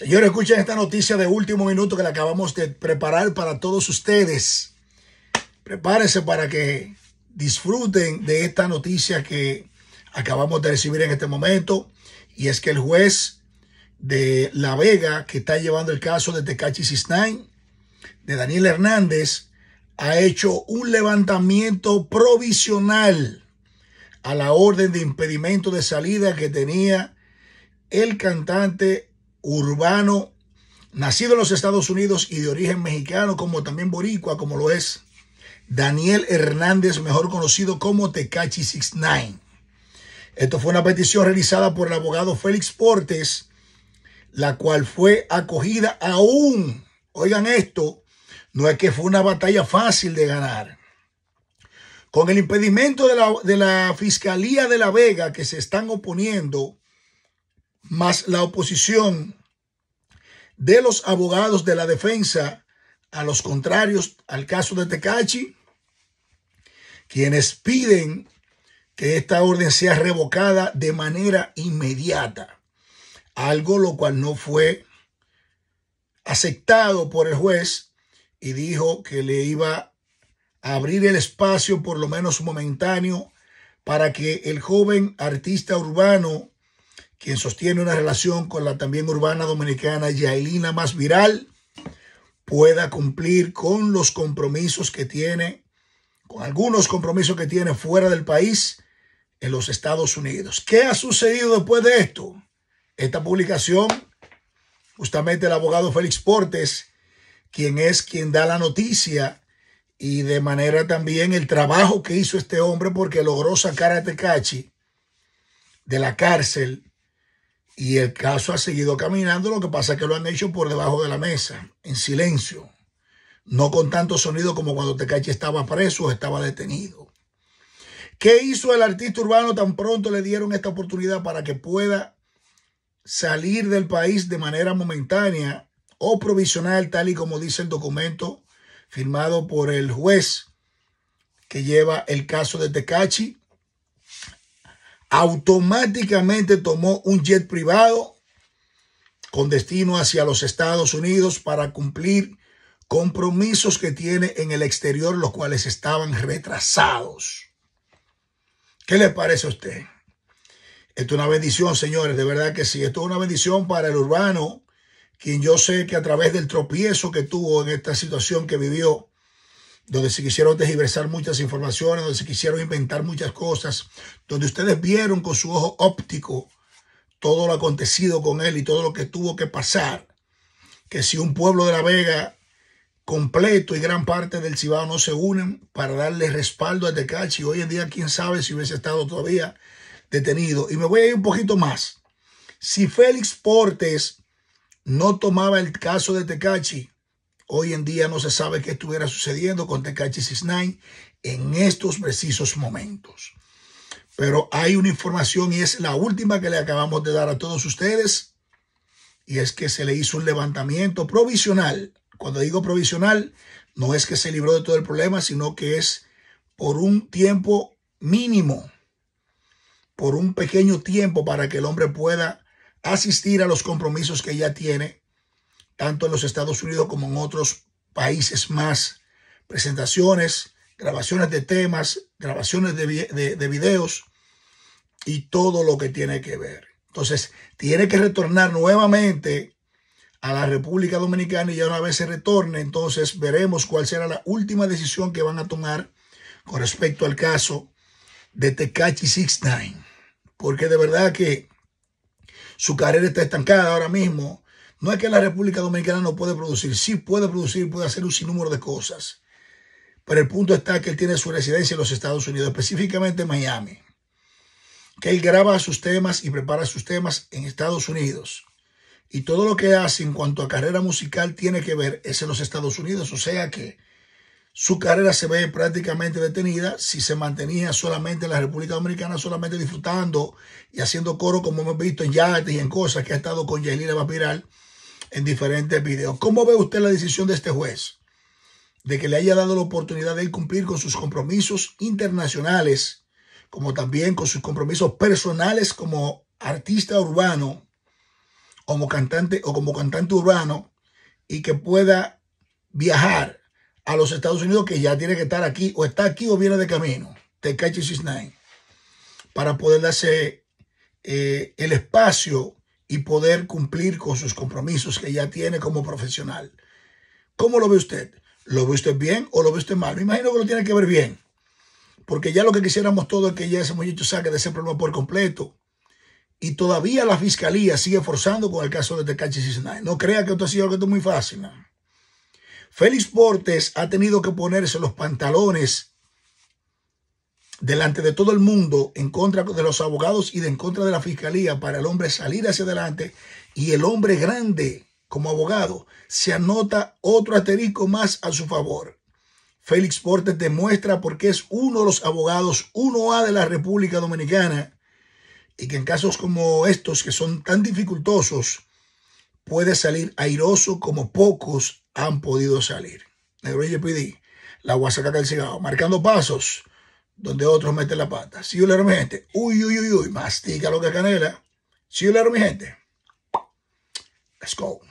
Señores, escuchen esta noticia de último minuto que la acabamos de preparar para todos ustedes. Prepárense para que disfruten de esta noticia que acabamos de recibir en este momento. Y es que el juez de La Vega, que está llevando el caso de Tecachi Sistine, de Daniel Hernández, ha hecho un levantamiento provisional a la orden de impedimento de salida que tenía el cantante urbano, nacido en los Estados Unidos y de origen mexicano, como también boricua, como lo es Daniel Hernández, mejor conocido como Tecachi 69. Esto fue una petición realizada por el abogado Félix Portes, la cual fue acogida aún. Oigan esto, no es que fue una batalla fácil de ganar. Con el impedimento de la, de la Fiscalía de La Vega que se están oponiendo, más la oposición de los abogados de la defensa a los contrarios al caso de Tecachi, quienes piden que esta orden sea revocada de manera inmediata, algo lo cual no fue aceptado por el juez y dijo que le iba a abrir el espacio, por lo menos momentáneo, para que el joven artista urbano quien sostiene una relación con la también urbana dominicana Yailina Más Viral, pueda cumplir con los compromisos que tiene, con algunos compromisos que tiene fuera del país en los Estados Unidos. ¿Qué ha sucedido después de esto? Esta publicación, justamente el abogado Félix Portes, quien es quien da la noticia y de manera también el trabajo que hizo este hombre porque logró sacar a Tecachi de la cárcel y el caso ha seguido caminando, lo que pasa es que lo han hecho por debajo de la mesa, en silencio, no con tanto sonido como cuando Tecachi estaba preso o estaba detenido. ¿Qué hizo el artista urbano tan pronto le dieron esta oportunidad para que pueda salir del país de manera momentánea o provisional, tal y como dice el documento firmado por el juez que lleva el caso de Tecachi automáticamente tomó un jet privado con destino hacia los Estados Unidos para cumplir compromisos que tiene en el exterior, los cuales estaban retrasados. ¿Qué le parece a usted? Esto es una bendición, señores, de verdad que sí. Esto es una bendición para el urbano, quien yo sé que a través del tropiezo que tuvo en esta situación que vivió, donde se quisieron desgiversar muchas informaciones, donde se quisieron inventar muchas cosas, donde ustedes vieron con su ojo óptico todo lo acontecido con él y todo lo que tuvo que pasar, que si un pueblo de La Vega completo y gran parte del Cibao no se unen para darle respaldo a Tecachi, hoy en día quién sabe si hubiese estado todavía detenido. Y me voy a ir un poquito más. Si Félix Portes no tomaba el caso de Tecachi, Hoy en día no se sabe qué estuviera sucediendo con tecachi 69 en estos precisos momentos. Pero hay una información y es la última que le acabamos de dar a todos ustedes. Y es que se le hizo un levantamiento provisional. Cuando digo provisional, no es que se libró de todo el problema, sino que es por un tiempo mínimo, por un pequeño tiempo para que el hombre pueda asistir a los compromisos que ya tiene tanto en los Estados Unidos como en otros países más. Presentaciones, grabaciones de temas, grabaciones de, de, videos y todo lo que tiene que ver. Entonces, tiene que retornar nuevamente a la República Dominicana y ya una vez se retorne, entonces veremos cuál será la última decisión que van a tomar con respecto al caso de Tecachi 69. Porque de verdad que su carrera está estancada ahora mismo. No es que la República Dominicana no puede producir, sí puede producir, puede hacer un sinnúmero de cosas. Pero el punto está que él tiene su residencia en los Estados Unidos, específicamente en Miami. Que él graba sus temas y prepara sus temas en Estados Unidos. Y todo lo que hace en cuanto a carrera musical tiene que ver es en los Estados Unidos. O sea que su carrera se ve prácticamente detenida si se mantenía solamente en la República Dominicana, solamente disfrutando y haciendo coro como hemos visto en yates y en cosas que ha estado con Yailira Vapiral en diferentes videos. ¿Cómo ve usted la decisión de este juez? De que le haya dado la oportunidad de cumplir con sus compromisos internacionales, como también con sus compromisos personales como artista urbano, como cantante o como cantante urbano, y que pueda viajar a los Estados Unidos, que ya tiene que estar aquí, o está aquí o viene de camino, Tecachi 69, para poder darse eh, el espacio y poder cumplir con sus compromisos que ya tiene como profesional. ¿Cómo lo ve usted? ¿Lo ve usted bien o lo ve usted mal? Me imagino que lo tiene que ver bien. Porque ya lo que quisiéramos todo es que ya ese muchacho saque de ese problema por completo. Y todavía la fiscalía sigue forzando con el caso de Tecachi Cisnay. No crea que esto ha sido algo muy fácil. Félix Portes ha tenido que ponerse los pantalones delante de todo el mundo, en contra de los abogados y de en contra de la fiscalía, para el hombre salir hacia adelante. Y el hombre grande, como abogado, se anota otro asterisco más a su favor. Félix Portes demuestra porque es uno de los abogados uno a de la República Dominicana y que en casos como estos, que son tan dificultosos, puede salir airoso como pocos han podido salir. Negro YPD, la Guasaca del marcando pasos donde otros meten la pata. Sí, hola, mi gente. Uy, uy, uy, uy. Mastica lo que canela. Si hola, mi gente. Let's go.